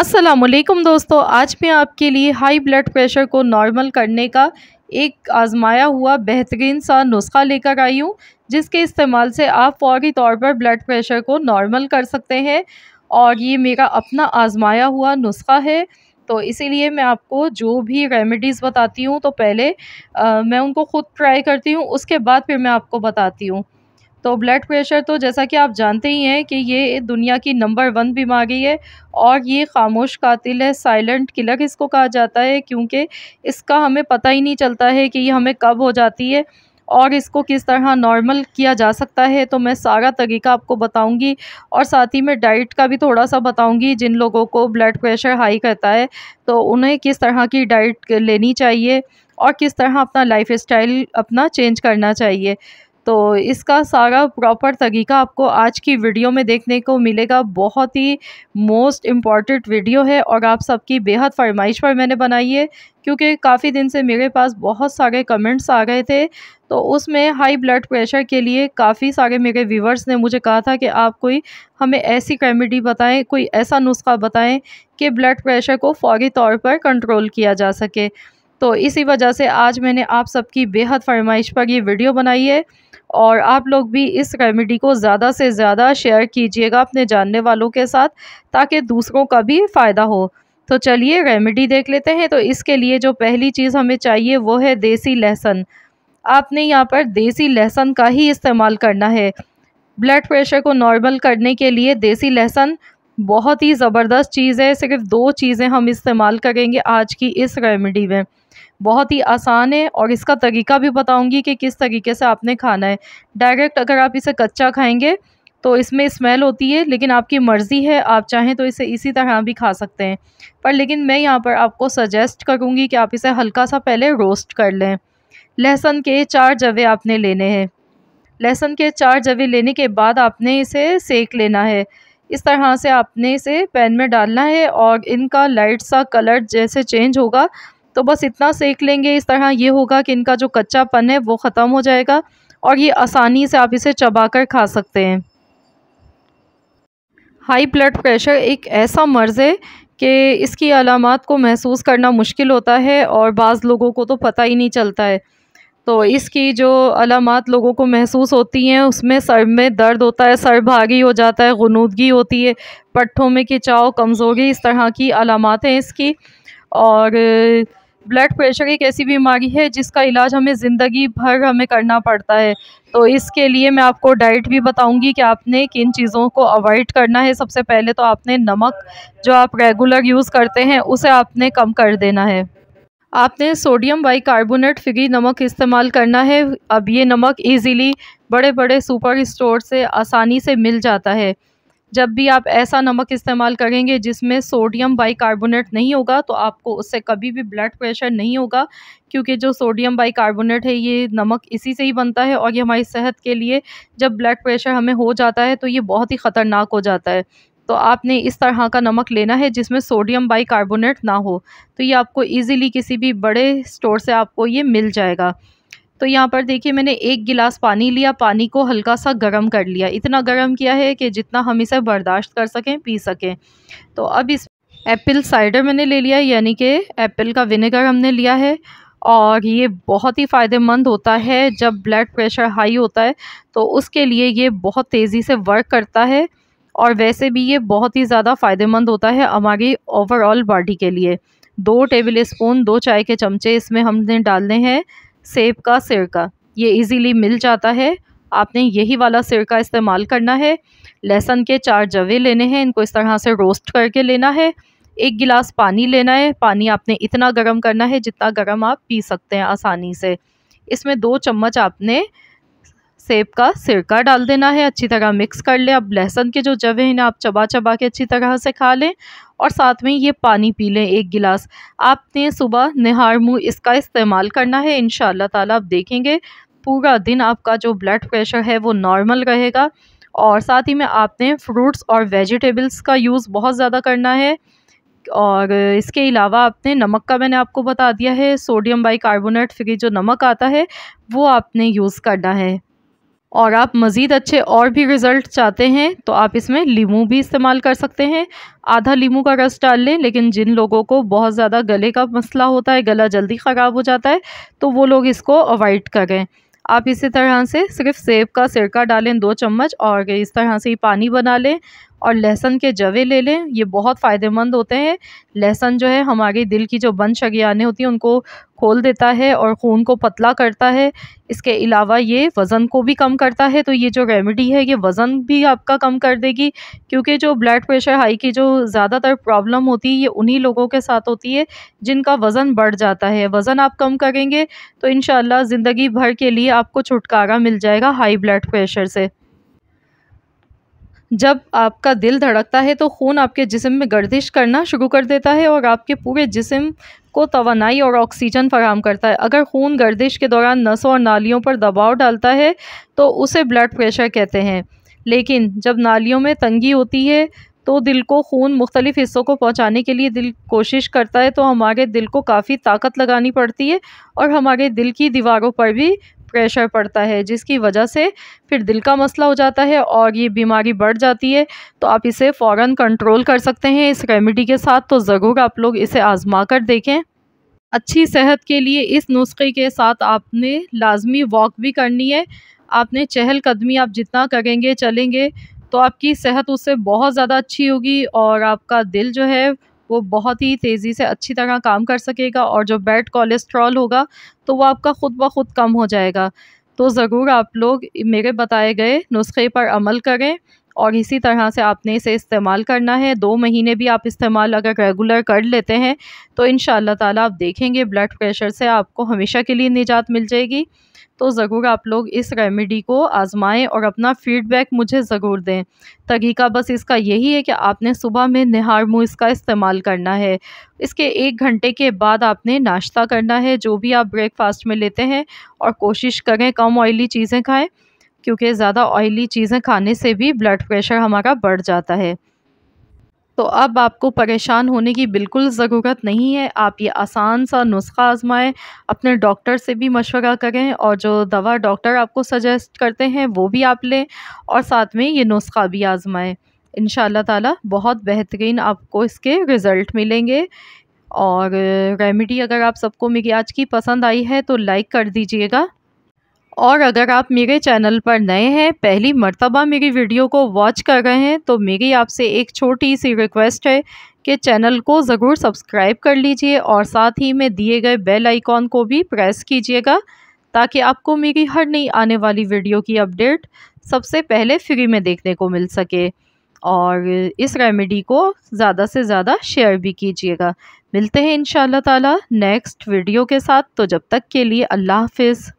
असलकम दोस्तों आज मैं आपके लिए हाई ब्लड प्रेशर को नॉर्मल करने का एक आजमाया हुआ बेहतरीन सा नुस्खा लेकर आई हूँ जिसके इस्तेमाल से आप फौरी तौर पर ब्लड प्रेशर को नॉर्मल कर सकते हैं और ये मेरा अपना आजमाया हुआ नुस्खा है तो इसीलिए मैं आपको जो भी रेमेडीज़ बताती हूँ तो पहले आ, मैं उनको ख़ुद ट्राई करती हूँ उसके बाद फिर मैं आपको बताती हूँ तो ब्लड प्रेशर तो जैसा कि आप जानते ही हैं कि ये दुनिया की नंबर वन बीमारी है और ये खामोश कातिल है साइलेंट किलर इसको कहा जाता है क्योंकि इसका हमें पता ही नहीं चलता है कि ये हमें कब हो जाती है और इसको किस तरह नॉर्मल किया जा सकता है तो मैं सारा तरीका आपको बताऊंगी और साथ ही मैं डाइट का भी थोड़ा सा बताऊंगी जिन लोगों को ब्लड प्रेशर हाई करता है तो उन्हें किस तरह की डाइट लेनी चाहिए और किस तरह अपना लाइफ स्टाइल अपना चेंज करना चाहिए तो इसका सारा प्रॉपर तरीका आपको आज की वीडियो में देखने को मिलेगा बहुत ही मोस्ट इम्पॉर्टेंट वीडियो है और आप सबकी बेहद फरमाइश पर मैंने बनाई है क्योंकि काफ़ी दिन से मेरे पास बहुत सारे कमेंट्स आ गए थे तो उसमें हाई ब्लड प्रेशर के लिए काफ़ी सारे मेरे व्यूवर्स ने मुझे कहा था कि आप कोई हमें ऐसी रेमेडी बताएं कोई ऐसा नुस्खा बताएं कि ब्लड प्रेशर को फौरी तौर पर कंट्रोल किया जा सके तो इसी वजह से आज मैंने आप सबकी बेहद फरमाइश पर ये वीडियो बनाई है और आप लोग भी इस रेमेडी को ज़्यादा से ज़्यादा शेयर कीजिएगा अपने जानने वालों के साथ ताकि दूसरों का भी फ़ायदा हो तो चलिए रेमेडी देख लेते हैं तो इसके लिए जो पहली चीज़ हमें चाहिए वो है देसी लहसुन आपने यहाँ पर देसी लहसुन का ही इस्तेमाल करना है ब्लड प्रेशर को नॉर्मल करने के लिए देसी लहसुन बहुत ही ज़बरदस्त चीज़ है सिर्फ दो चीज़ें हम इस्तेमाल करेंगे आज की इस रेमेडी में बहुत ही आसान है और इसका तरीका भी बताऊंगी कि किस तरीके से आपने खाना है डायरेक्ट अगर आप इसे कच्चा खाएंगे तो इसमें स्मेल होती है लेकिन आपकी मर्ज़ी है आप चाहें तो इसे इसी तरह भी खा सकते हैं पर लेकिन मैं यहाँ पर आपको सजेस्ट करूँगी कि आप इसे हल्का सा पहले रोस्ट कर लें लहसुन के चार जवे आपने लेने हैं लहसुन के चार जवे लेने के बाद आपने इसे सेक लेना है इस तरह से आपने इसे पैन में डालना है और इनका लाइट सा कलर जैसे चेंज होगा तो बस इतना सेक लेंगे इस तरह ये होगा कि इनका जो कच्चापन है वो ख़त्म हो जाएगा और ये आसानी से आप इसे चबा कर खा सकते हैं हाई ब्लड प्रेशर एक ऐसा मर्ज़ है कि इसकी अलामत को महसूस करना मुश्किल होता है और बाज़ लोगों को तो पता ही नहीं चलता है तो इसकी जो अलामत लोगों को महसूस होती हैं उसमें सर में दर्द होता है सर भागी हो जाता है गनूदगी होती है पट्ठों में खिंचाव कमज़ोरी इस तरह की अलामत हैं इसकी और ब्लड प्रेशर एक ऐसी बीमारी है जिसका इलाज हमें ज़िंदगी भर हमें करना पड़ता है तो इसके लिए मैं आपको डाइट भी बताऊंगी कि आपने किन चीज़ों को अवॉइड करना है सबसे पहले तो आपने नमक जो आप रेगुलर यूज़ करते हैं उसे आपने कम कर देना है आपने सोडियम बाइकार्बोनेट फिगी नमक इस्तेमाल करना है अब ये नमक इजीली बड़े बड़े सुपर स्टोर से आसानी से मिल जाता है जब भी आप ऐसा नमक इस्तेमाल करेंगे जिसमें सोडियम बाइकार्बोनेट नहीं होगा तो आपको उससे कभी भी ब्लड प्रेशर नहीं होगा क्योंकि जो सोडियम बाइकार्बोनेट है ये नमक इसी से ही बनता है और ये हमारी सेहत के लिए जब ब्लड प्रेशर हमें हो जाता है तो ये बहुत ही ख़तरनाक हो जाता है तो आपने इस तरह का नमक लेना है जिसमें सोडियम बाइकार्बोनेट ना हो तो ये आपको इजीली किसी भी बड़े स्टोर से आपको ये मिल जाएगा तो यहाँ पर देखिए मैंने एक गिलास पानी लिया पानी को हल्का सा गर्म कर लिया इतना गर्म किया है कि जितना हम इसे बर्दाश्त कर सकें पी सकें तो अब इस एप्पल साइडर मैंने ले लिया यानी कि एप्पल का विनेगर हमने लिया है और ये बहुत ही फ़ायदेमंद होता है जब ब्लड प्रेशर हाई होता है तो उसके लिए ये बहुत तेज़ी से वर्क करता है और वैसे भी ये बहुत ही ज़्यादा फ़ायदेमंद होता है हमारी ओवरऑल बॉडी के लिए दो टेबल स्पून दो चाय के चमचे इसमें हमने डालने हैं सेब का सिरका ये इजीली मिल जाता है आपने यही वाला सिरका इस्तेमाल करना है लहसुन के चार जवे लेने हैं इनको इस तरह से रोस्ट करके लेना है एक गिलास पानी लेना है पानी आपने इतना गर्म करना है जितना गर्म आप पी सकते हैं आसानी से इसमें दो चम्मच आपने सेब का सिरका डाल देना है अच्छी तरह मिक्स कर लें अब लहसुन के जो जवे हैं आप चबा चबा के अच्छी तरह से खा लें और साथ में ये पानी पी लें एक गिलास आपने सुबह निहार मुँह इसका इस्तेमाल करना है इन ताला आप देखेंगे पूरा दिन आपका जो ब्लड प्रेशर है वो नॉर्मल रहेगा और साथ ही में आपने फ्रूट्स और वेजिटेबल्स का यूज़ बहुत ज़्यादा करना है और इसके अलावा आपने नमक का मैंने आपको बता दिया है सोडियम कार्बोनेट फ्री जो नमक आता है वो आपने यूज़ करना है और आप मज़ीद अच्छे और भी रिज़ल्ट चाहते हैं तो आप इसमें लीमू भी इस्तेमाल कर सकते हैं आधा लीमू का रस डाल लें लेकिन जिन लोगों को बहुत ज़्यादा गले का मसला होता है गला जल्दी ख़राब हो जाता है तो वो लोग इसको अवॉइड करें आप इसी तरह से सिर्फ सेब का सिरका डालें दो चम्मच और इस तरह से ही पानी बना लें और लहसुन के जवे ले लें ये बहुत फ़ायदेमंद होते हैं लहसन जो है हमारे दिल की जो बंद शगियाने होती हैं उनको खोल देता है और खून को पतला करता है इसके अलावा ये वज़न को भी कम करता है तो ये जो रेमेडी है ये वज़न भी आपका कम कर देगी क्योंकि जो ब्लड प्रेशर हाई की जो ज़्यादातर प्रॉब्लम होती है ये उन्हीं लोगों के साथ होती है जिनका वज़न बढ़ जाता है वज़न आप कम करेंगे तो इन ज़िंदगी भर के लिए आपको छुटकारा मिल जाएगा हाई ब्लड प्रेशर से जब आपका दिल धड़कता है तो खून आपके जिसम में गर्दिश करना शुरू कर देता है और आपके पूरे जिसम को तोानाई और ऑक्सीजन फराम करता है अगर खून गर्दिश के दौरान नसों और नालियों पर दबाव डालता है तो उसे ब्लड प्रेशर कहते हैं लेकिन जब नालियों में तंगी होती है तो दिल को खून मुख्तलिफ़ हिस्सों को पहुंचाने के लिए दिल कोशिश करता है तो हमारे दिल को काफ़ी ताकत लगानी पड़ती है और हमारे दिल की दीवारों पर भी प्रेशर पड़ता है जिसकी वजह से फिर दिल का मसला हो जाता है और ये बीमारी बढ़ जाती है तो आप इसे फ़ौर कंट्रोल कर सकते हैं इस रेमेडी के साथ तो ज़रूर आप लोग इसे आज़मा कर देखें अच्छी सेहत के लिए इस नुस्खे के साथ आपने लाजमी वॉक भी करनी है आपने चहल कदमी आप जितना करेंगे चलेंगे तो आपकी सेहत उससे बहुत ज़्यादा अच्छी होगी और आपका दिल जो है वो बहुत ही तेज़ी से अच्छी तरह काम कर सकेगा और जो बैड कोलेस्ट्रॉल होगा तो वो आपका ख़ुद ब खुद कम हो जाएगा तो ज़रूर आप लोग मेरे बताए गए नुस्खे पर अमल करें और इसी तरह से आपने इसे इस्तेमाल करना है दो महीने भी आप इस्तेमाल अगर रेगुलर कर लेते हैं तो इन ताला आप देखेंगे ब्लड प्रेशर से आपको हमेशा के लिए निजात मिल जाएगी तो ज़रूर आप लोग इस रेमेडी को आज़माएँ और अपना फ़ीडबैक मुझे ज़रूर दें तरीका बस इसका यही है कि आपने सुबह में निहार मुँह इसका इस्तेमाल करना है इसके एक घंटे के बाद आपने नाश्ता करना है जो भी आप ब्रेकफास्ट में लेते हैं और कोशिश करें कम ऑयली चीज़ें खाएँ क्योंकि ज़्यादा ऑयली चीज़ें खाने से भी ब्लड प्रेशर हमारा बढ़ जाता है तो अब आपको परेशान होने की बिल्कुल ज़रूरत नहीं है आप ये आसान सा नुस्खा आजमाएं अपने डॉक्टर से भी मशवरा करें और जो दवा डॉक्टर आपको सजेस्ट करते हैं वो भी आप लें और साथ में ये नुस्खा भी आजमाएं इन ताला बहुत बेहतरीन आपको इसके रिज़ल्ट मिलेंगे और रेमेडी अगर आप सबको मेरी आज की पसंद आई है तो लाइक कर दीजिएगा और अगर आप मेरे चैनल पर नए हैं पहली मर्तबा मेरी वीडियो को वॉच कर रहे हैं तो मेरी आपसे एक छोटी सी रिक्वेस्ट है कि चैनल को ज़रूर सब्सक्राइब कर लीजिए और साथ ही में दिए गए बेल आइकॉन को भी प्रेस कीजिएगा ताकि आपको मेरी हर नई आने वाली वीडियो की अपडेट सबसे पहले फ्री में देखने को मिल सके और इस रेमेडी को ज़्यादा से ज़्यादा शेयर भी कीजिएगा मिलते हैं इन ताला नेक्स्ट वीडियो के साथ तो जब तक के लिए अल्लाह हाफिज़